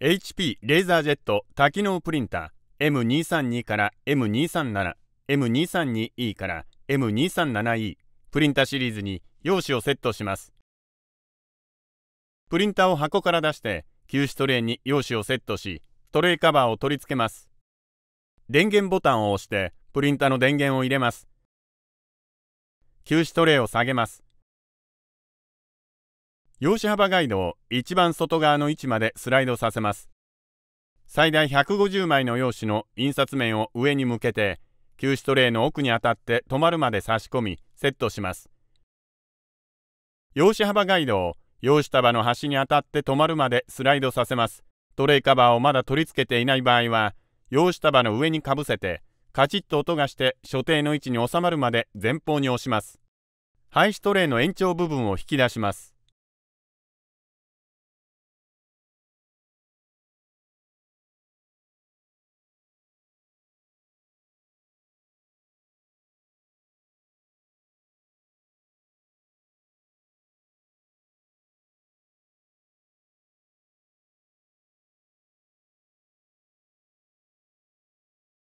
HP レーザージェット多機能プリンター M232 から M237、M232E から M237E プリンタシリーズに用紙をセットします。プリンタを箱から出して休止トレーに用紙をセットしトレイカバーを取り付けます。電源ボタンを押してプリンタの電源を入れます。休止トレイを下げます。用紙幅ガイドを一番外側の位置までスライドさせます。最大150枚の用紙の印刷面を上に向けて、休止トレイの奥に当たって止まるまで差し込み、セットします。用紙幅ガイドを用紙束の端に当たって止まるまでスライドさせます。トレイカバーをまだ取り付けていない場合は、用紙束の上にかぶせて、カチッと音がして所定の位置に収まるまで前方に押します。廃止トレイの延長部分を引き出します。